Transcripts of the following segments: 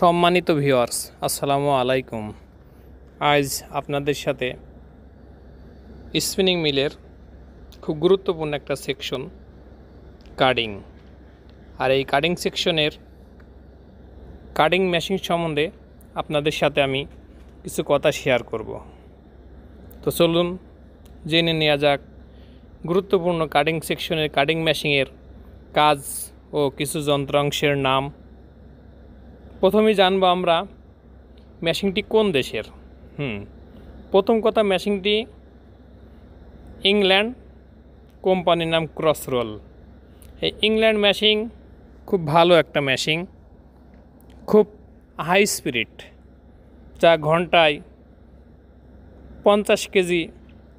সম্মানিত ভিওয়ার্স আসসালামু আলাইকুম আজ আপনাদের সাথে স্পিনিং মিলের খুব গুরুত্বপূর্ণ একটা সেকশন কার্ডিং আর এই কার্ডিং সেকশনের কার্ডিং মেশিন সম্বন্ধে আপনাদের সাথে আমি কিছু কথা শেয়ার করব তো চলুন জেনে নেওয়া যাক গুরুত্বপূর্ণ কার্ডিং সেকশনের কার্ডিং মেশিনের কাজ ও কিছু যন্ত্রাংশের নাম প্রথমেই জানবো আমরা মেশিনটি কোন দেশের হুম প্রথম কথা মেশিনটি ইংল্যান্ড কোম্পানির নাম ক্রসরোল এই ইংল্যান্ড ম্যাশিং খুব ভালো একটা ম্যাশিং খুব হাই স্পিরিট যা ঘন্টায় পঞ্চাশ কেজি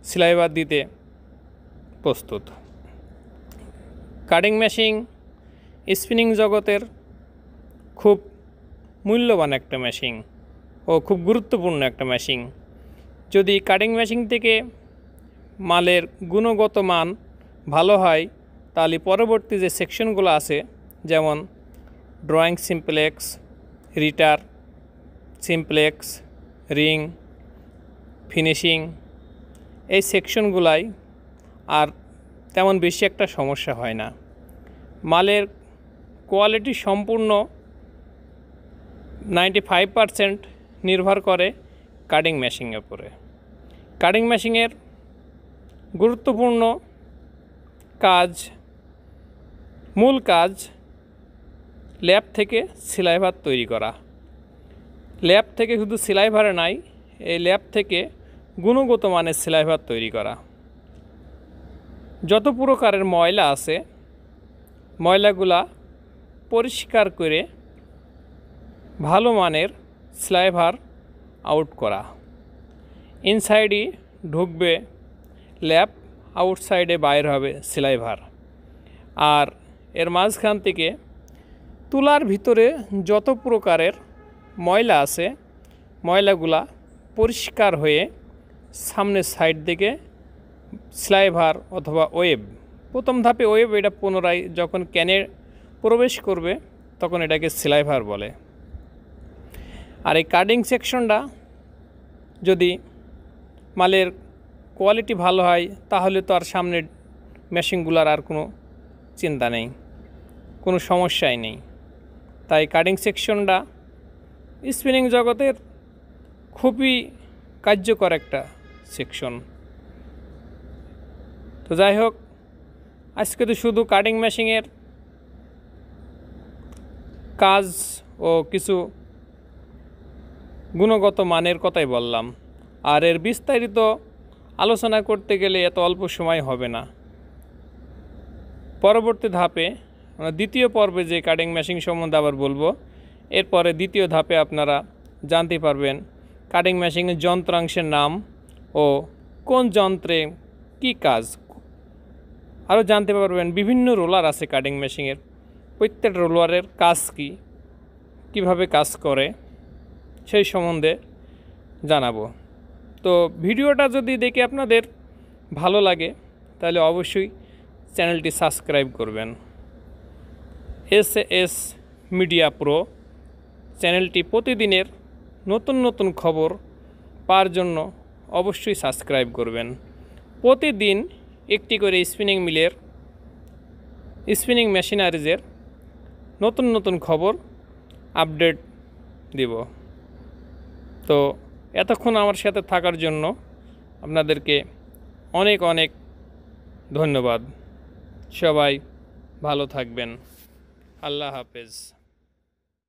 সিলাইবার দিতে প্রস্তুত কাটিং মেশিন স্পিনিং জগতের খুব মূল্যবান একটা মেশিন ও খুব গুরুত্বপূর্ণ একটা মেশিন যদি কাটিং মেশিন থেকে মালের গুণগত মান ভালো হয় তাহলে পরবর্তী যে সেকশনগুলো আছে যেমন drawing simplex Rieter simplex ring finishing এই সেকশনগুলাই আর তেমন বেশি একটা সমস্যা হয় না মালের কোয়ালিটি সম্পূর্ণ নাইনটি ফাইভ পারসেন্ট নির্ভর করে কাটিং মেশিনের উপরে কাটিং মেশিনের গুরুত্বপূর্ণ কাজ মূল কাজ ল্যাব থেকে সেলাই তৈরি করা ল্যাব থেকে শুধু সেলাই ভারে নাই এই ল্যাব থেকে গুণগত মানের সেলাই তৈরি করা যত প্রকারের ময়লা আছে ময়লাগুলা পরিষ্কার করে ভালো মানের স্লাইভার আউট করা ইনসাইডই ঢুকবে ল্যাপ আউটসাইডে বাইর হবে স্লাইভার আর এর মাঝখান থেকে তুলার ভিতরে যত প্রকারের ময়লা আছে ময়লাগুলা পরিষ্কার হয়ে সামনের সাইড দিকে স্লাইভার অথবা ওয়েব প্রথম ধাপে ওয়েব এটা পুনরায় যখন ক্যানে প্রবেশ করবে তখন এটাকে স্লাইভার বলে আর এই কাটিং সেকশনটা যদি মালের কোয়ালিটি ভালো হয় তাহলে তো আর সামনের মেশিনগুলার আর কোনো চিন্তা নেই কোনো সমস্যাই নেই তাই কাটিং সেকশনটা স্পিনিং জগতের খুবই কার্যকর একটা সেকশন তো যাই হোক আজকে তো শুধু কাটিং মেশিনের কাজ ও কিছু গুণগত মানের কথাই বললাম আর এর বিস্তারিত আলোচনা করতে গেলে এত অল্প সময় হবে না পরবর্তী ধাপে দ্বিতীয় পর্বে যে কাটিং মেশিন সম্বন্ধে আবার বলবো এরপরে দ্বিতীয় ধাপে আপনারা জানতে পারবেন কাটিং মেশিনের যন্ত্রাংশের নাম ও কোন যন্ত্রে কি কাজ আরও জানতে পারবেন বিভিন্ন রোলার আছে কাটিং মেশিনের প্রত্যেক রোলারের কাজ কি কিভাবে কাজ করে সেই সম্বন্ধে জানাবো তো ভিডিওটা যদি দেখে আপনাদের ভালো লাগে তাহলে অবশ্যই চ্যানেলটি সাবস্ক্রাইব করবেন এস এস মিডিয়া প্রো চ্যানেলটি প্রতিদিনের নতুন নতুন খবর পাওয়ার জন্য অবশ্যই সাবস্ক্রাইব করবেন প্রতিদিন একটি করে স্পিনিং মিলের স্পিনিং মেশিনারিজের নতুন নতুন খবর আপডেট দিব তো এতক্ষণ আমার সাথে থাকার জন্য আপনাদেরকে অনেক অনেক ধন্যবাদ সবাই ভালো থাকবেন আল্লাহ হাফেজ